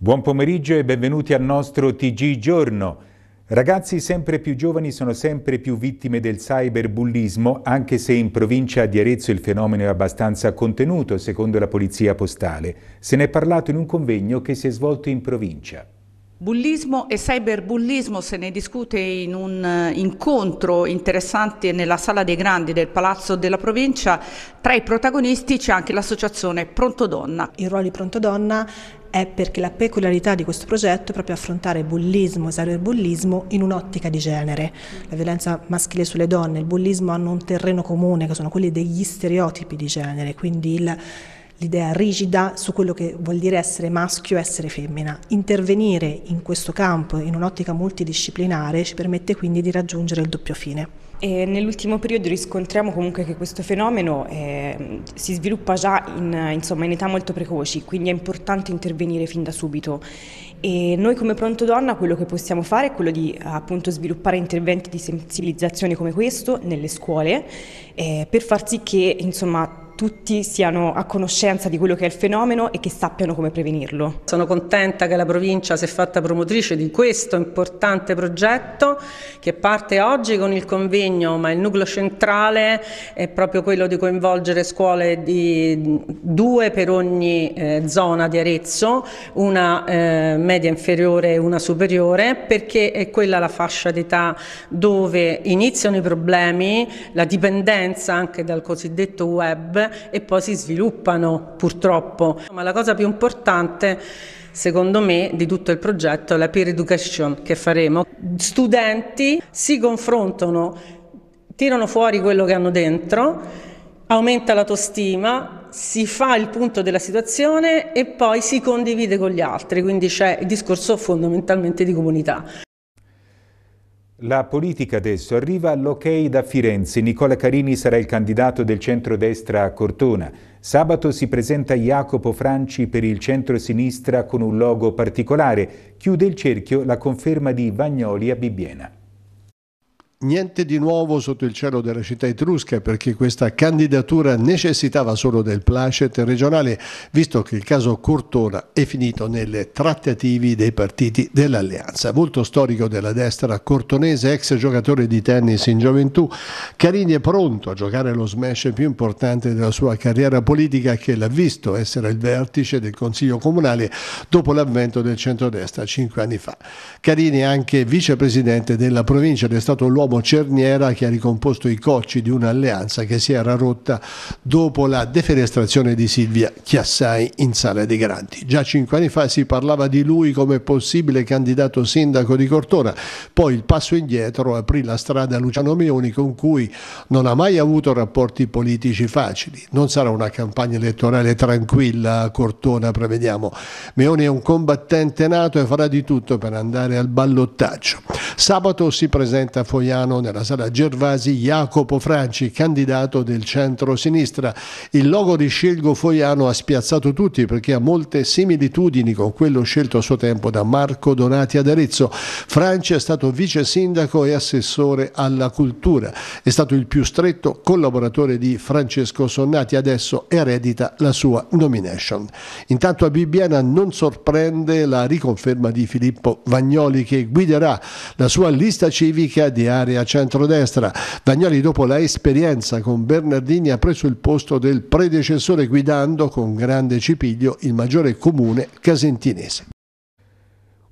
Buon pomeriggio e benvenuti al nostro TG Giorno. Ragazzi sempre più giovani sono sempre più vittime del cyberbullismo, anche se in provincia di Arezzo il fenomeno è abbastanza contenuto, secondo la Polizia Postale. Se ne è parlato in un convegno che si è svolto in provincia. Bullismo e cyberbullismo se ne discute in un eh, incontro interessante nella Sala dei Grandi del Palazzo della Provincia. Tra i protagonisti c'è anche l'associazione Pronto Donna. Il ruolo di Pronto Donna è perché la peculiarità di questo progetto è proprio affrontare bullismo e cyberbullismo in un'ottica di genere. La violenza maschile sulle donne e il bullismo hanno un terreno comune che sono quelli degli stereotipi di genere, quindi il l'idea rigida su quello che vuol dire essere maschio e essere femmina. Intervenire in questo campo in un'ottica multidisciplinare ci permette quindi di raggiungere il doppio fine. E nell'ultimo periodo riscontriamo comunque che questo fenomeno eh, si sviluppa già in, insomma, in, età molto precoci, quindi è importante intervenire fin da subito. E noi come Pronto Donna quello che possiamo fare è quello di appunto, sviluppare interventi di sensibilizzazione come questo nelle scuole eh, per far sì che insomma, tutti siano a conoscenza di quello che è il fenomeno e che sappiano come prevenirlo. Sono contenta che la provincia si è fatta promotrice di questo importante progetto che parte oggi con il convegno, ma il nucleo centrale è proprio quello di coinvolgere scuole di due per ogni eh, zona di Arezzo, una eh, media inferiore e una superiore, perché è quella la fascia d'età dove iniziano i problemi, la dipendenza anche dal cosiddetto web e poi si sviluppano purtroppo. Ma la cosa più importante secondo me, di tutto il progetto, è la peer education che faremo. Studenti si confrontano, tirano fuori quello che hanno dentro, aumenta l'autostima, si fa il punto della situazione e poi si condivide con gli altri, quindi c'è il discorso fondamentalmente di comunità. La politica adesso arriva all'ok da Firenze. Nicola Carini sarà il candidato del centrodestra a Cortona. Sabato si presenta Jacopo Franci per il centro-sinistra con un logo particolare. Chiude il cerchio la conferma di Vagnoli a Bibbiena. Niente di nuovo sotto il cielo della città etrusca perché questa candidatura necessitava solo del placet regionale, visto che il caso Cortona è finito nelle trattativi dei partiti dell'Alleanza. Molto storico della destra cortonese, ex giocatore di tennis in gioventù, Carini è pronto a giocare lo smash più importante della sua carriera politica che l'ha visto essere il vertice del Consiglio Comunale dopo l'avvento del centrodestra cinque anni fa. Carini è anche vicepresidente della provincia ed è stato l'uomo uomo cerniera che ha ricomposto i cocci di un'alleanza che si era rotta dopo la defenestrazione di Silvia Chiassai in Sala dei Grandi. Già cinque anni fa si parlava di lui come possibile candidato sindaco di Cortona, poi il passo indietro aprì la strada a Luciano Meoni con cui non ha mai avuto rapporti politici facili. Non sarà una campagna elettorale tranquilla a Cortona, prevediamo. Meoni è un combattente nato e farà di tutto per andare al ballottaggio. Sabato si presenta a Fogliano Milano, nella sala Gervasi, Jacopo Franci, candidato del centro-sinistra. Il logo di Scelgo Foiano ha spiazzato tutti perché ha molte similitudini con quello scelto a suo tempo da Marco Donati ad Arezzo. Franci è stato vice sindaco e assessore alla cultura. È stato il più stretto collaboratore di Francesco Sonnati, adesso eredita la sua nomination. Intanto a Bibbiena non sorprende la riconferma di Filippo Vagnoli che guiderà la sua lista civica di area l'area centrodestra. Vagnali dopo la esperienza con Bernardini ha preso il posto del predecessore guidando con grande cipiglio il maggiore comune casentinese.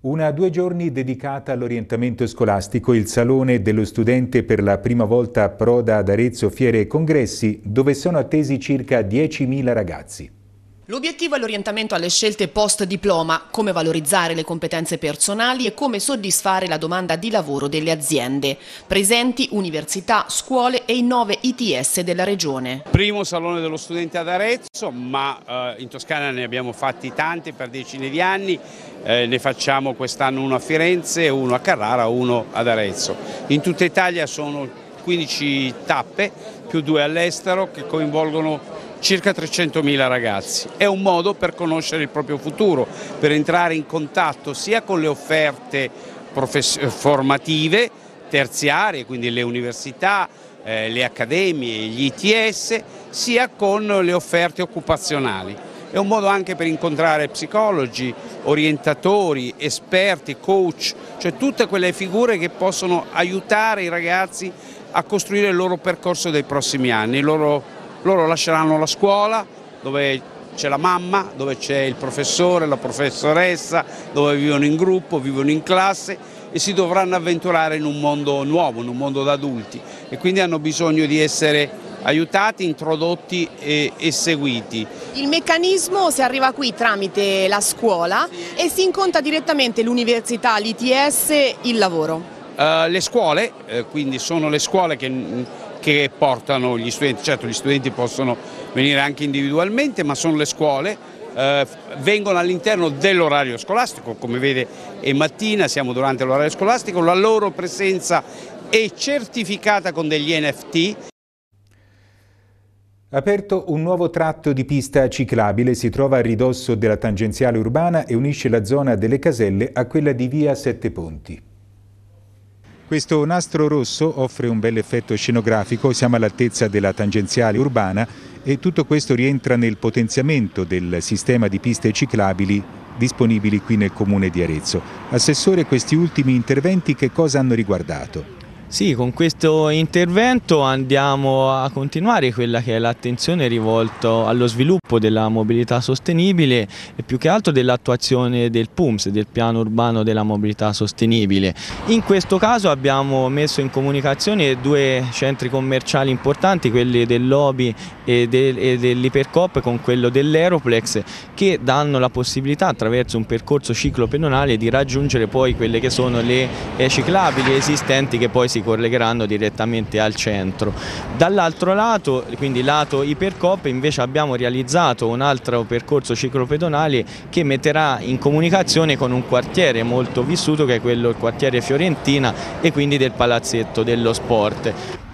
Una due giorni dedicata all'orientamento scolastico, il Salone dello Studente per la prima volta proda ad Arezzo Fiere e Congressi, dove sono attesi circa 10.000 ragazzi. L'obiettivo è l'orientamento alle scelte post diploma, come valorizzare le competenze personali e come soddisfare la domanda di lavoro delle aziende. Presenti università, scuole e i nove ITS della regione. Primo salone dello studente ad Arezzo, ma eh, in Toscana ne abbiamo fatti tanti per decine di anni, eh, ne facciamo quest'anno uno a Firenze, uno a Carrara, uno ad Arezzo. In tutta Italia sono 15 tappe più due all'estero che coinvolgono circa 300.000 ragazzi. È un modo per conoscere il proprio futuro, per entrare in contatto sia con le offerte eh, formative, terziarie, quindi le università, eh, le accademie, gli ITS, sia con le offerte occupazionali. È un modo anche per incontrare psicologi, orientatori, esperti, coach, cioè tutte quelle figure che possono aiutare i ragazzi a costruire il loro percorso dei prossimi anni, il loro loro lasceranno la scuola dove c'è la mamma, dove c'è il professore, la professoressa, dove vivono in gruppo, vivono in classe e si dovranno avventurare in un mondo nuovo, in un mondo da adulti e quindi hanno bisogno di essere aiutati, introdotti e, e, seguiti. Il meccanismo si arriva qui tramite la scuola e si incontra direttamente l'università, l'ITS, il lavoro. Eh, le scuole, eh, quindi sono le scuole che, che, portano gli studenti, certo gli studenti possono venire anche individualmente ma sono le scuole, eh, vengono all'interno dell'orario scolastico, come vede è mattina, siamo durante l'orario scolastico, la loro presenza è certificata con degli NFT. Aperto un nuovo tratto di pista ciclabile, si trova a ridosso della tangenziale urbana e unisce la zona delle caselle a quella di via Sette Ponti. Questo nastro rosso offre un bel effetto scenografico, siamo all'altezza della tangenziale urbana e tutto questo rientra nel potenziamento del sistema di piste ciclabili disponibili qui nel comune di Arezzo. Assessore, questi ultimi interventi che cosa hanno riguardato? Sì, con questo intervento andiamo a continuare quella che è l'attenzione rivolta allo sviluppo della mobilità sostenibile e più che altro dell'attuazione del PUMS, del piano urbano della mobilità sostenibile. In questo caso abbiamo messo in comunicazione due centri commerciali importanti, quelli del Lobby e, del, e dell'Ipercop con quello dell'Aeroplex che danno la possibilità attraverso un percorso ciclopedonale di raggiungere poi quelle che sono le ciclabili esistenti che poi si collegheranno direttamente al centro. Dall'altro lato, quindi lato Ipercop, invece abbiamo realizzato un altro percorso ciclopedonale che metterà in comunicazione con un quartiere molto vissuto che è quello il quartiere Fiorentina e quindi del palazzetto dello sport.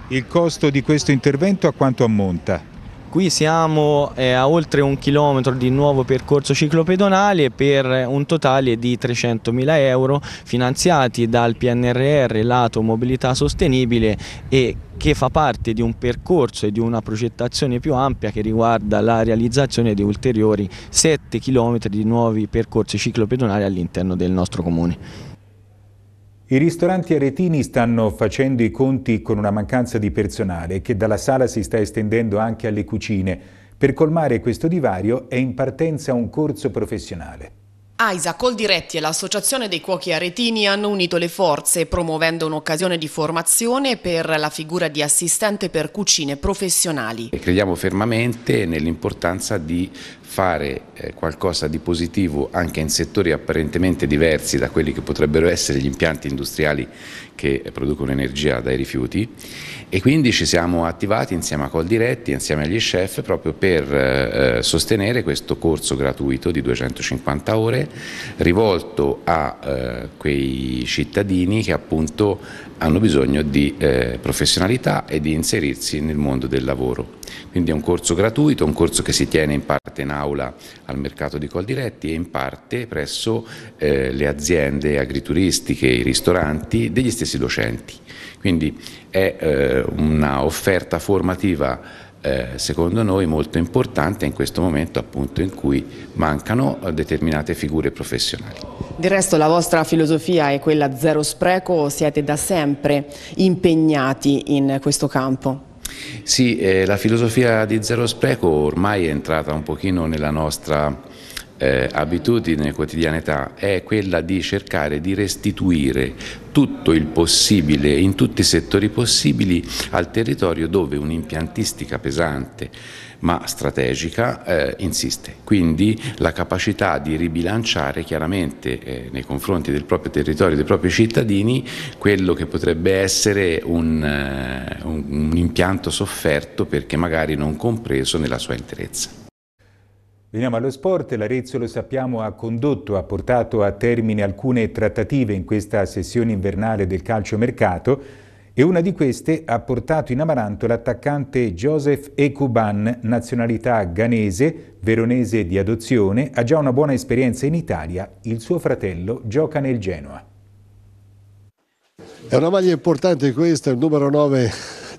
Il costo di questo intervento a quanto ammonta? Qui siamo a oltre un chilometro di nuovo percorso ciclopedonale per un totale di 300.000 euro finanziati dal PNRR lato mobilità sostenibile e che fa parte di un percorso e di una progettazione più ampia che riguarda la realizzazione di ulteriori 7 km di nuovi percorsi ciclopedonali all'interno del nostro comune. I ristoranti aretini stanno facendo i conti con una mancanza di personale che dalla sala si sta estendendo anche alle cucine. Per colmare questo divario è in partenza un corso professionale. AISA, Coldiretti e l'Associazione dei Cuochi Aretini hanno unito le forze promuovendo un'occasione di formazione per la figura di assistente per cucine professionali. Crediamo fermamente nell'importanza di fare eh, qualcosa di positivo anche in settori apparentemente diversi da quelli che potrebbero essere gli impianti industriali che producono energia dai rifiuti e quindi ci siamo attivati insieme a Coldiretti, insieme agli chef proprio per eh, eh, sostenere questo corso gratuito di 250 ore rivolto a quei cittadini che appunto hanno bisogno di eh, professionalità e di inserirsi nel mondo del lavoro. Quindi è un corso gratuito, un corso che si tiene in parte in aula al mercato di Col Diretti e in parte presso eh, le aziende agrituristiche, i ristoranti degli stessi docenti. Quindi è eh, una offerta formativa eh, secondo noi molto importante in questo momento appunto in cui mancano eh, determinate figure professionali. Del resto la vostra filosofia è quella zero spreco, siete da sempre impegnati in questo campo? Sì, eh, la filosofia di zero spreco ormai è entrata un pochino nella nostra eh, abitudine quotidianità è quella di cercare di restituire tutto il possibile, in tutti i settori possibili, al territorio dove un'impiantistica pesante ma strategica eh, insiste. Quindi la capacità di ribilanciare chiaramente eh, nei confronti del proprio territorio, dei propri cittadini, quello che potrebbe essere un, eh, un, un impianto sofferto perché magari non compreso nella sua interezza. Veniamo allo sport, l'Arezzo lo sappiamo ha condotto, ha portato a termine alcune trattative in questa sessione invernale del calciomercato e una di queste ha portato in amaranto l'attaccante Joseph Ekuban, nazionalità ghanese, veronese di adozione, ha già una buona esperienza in Italia, il suo fratello gioca nel Genoa. È una maglia importante questa, il numero 9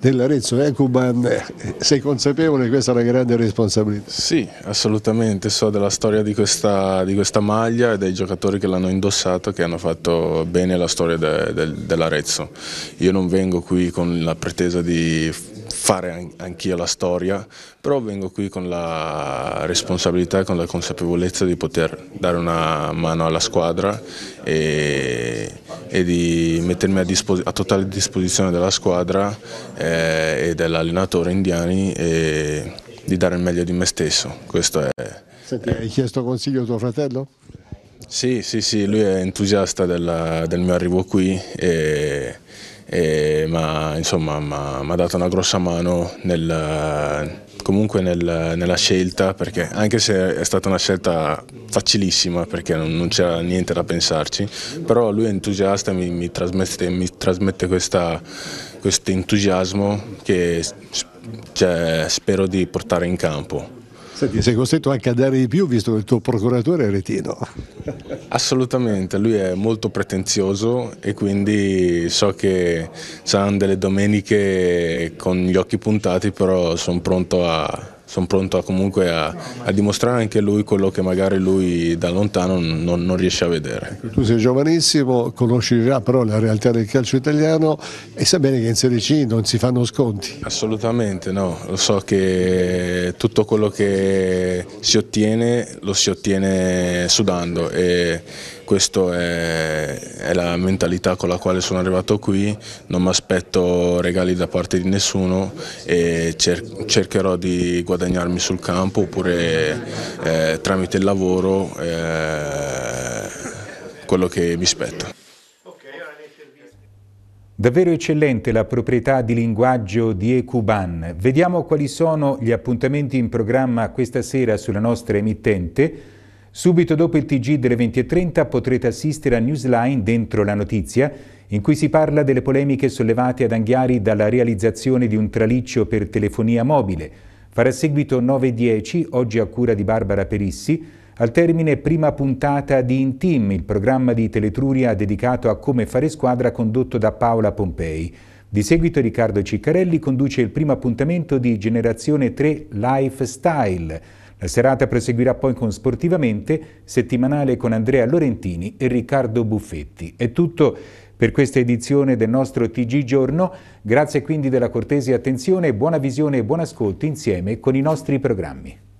dell'Arezzo Ecuban, eh, eh, sei consapevole che questa è una grande responsabilità? Sì, assolutamente, so della storia di questa, di questa maglia e dei giocatori che l'hanno indossata che hanno fatto bene la storia de, de, dell'Arezzo. Io non vengo qui con la pretesa di fare anch'io la storia, però vengo qui con la responsabilità e con la consapevolezza di poter dare una mano alla squadra e, e di mettermi a, a, totale disposizione della squadra eh, e dell'allenatore indiani e di dare il meglio di me stesso. Questo è, Senti, hai chiesto consiglio a tuo fratello? Sì, sì, sì, lui è entusiasta della, del mio arrivo qui e eh, ma insomma mi ha dato una grossa mano nel, comunque nel, nella scelta, perché anche se è stata una scelta facilissima, perché non, non c'era niente da pensarci, però lui è entusiasta mi, mi trasmette, mi trasmette questo entusiasmo che cioè, spero di portare in campo. Senti, sei costretto anche a dare di più visto che il tuo procuratore è retino. Assolutamente, lui è molto pretenzioso e quindi so che saranno delle domeniche con gli occhi puntati, però sono pronto a, sono pronto a comunque a, a, dimostrare anche lui quello che magari lui da lontano non, non, riesce a vedere. Ecco, tu sei giovanissimo, conosci già però la realtà del calcio italiano e sai bene che in Serie C non si fanno sconti. Assolutamente no, lo so che tutto quello che si ottiene lo si ottiene sudando e questa è, è, la mentalità con la quale sono arrivato qui, non mi aspetto regali da parte di nessuno e cer cercherò di guadagnarmi sul campo oppure eh, tramite il lavoro eh, quello che mi spetta. Davvero eccellente la proprietà di linguaggio di Ecuban. Vediamo quali sono gli appuntamenti in programma questa sera sulla nostra emittente. Subito dopo il TG delle 20.30 potrete assistere a Newsline dentro la notizia, in cui si parla delle polemiche sollevate ad Anghiari dalla realizzazione di un traliccio per telefonia mobile. Farà seguito 9.10, oggi a cura di Barbara Perissi, al termine prima puntata di In Team, il programma di Teletruria dedicato a come fare squadra condotto da Paola Pompei. Di seguito Riccardo Ciccarelli conduce il primo appuntamento di Generazione 3 Lifestyle, la serata proseguirà poi con Sportivamente, settimanale con Andrea Lorentini e Riccardo Buffetti. È tutto per questa edizione del nostro TG Giorno. Grazie quindi della cortese attenzione, buona visione e buon ascolto insieme con i nostri programmi.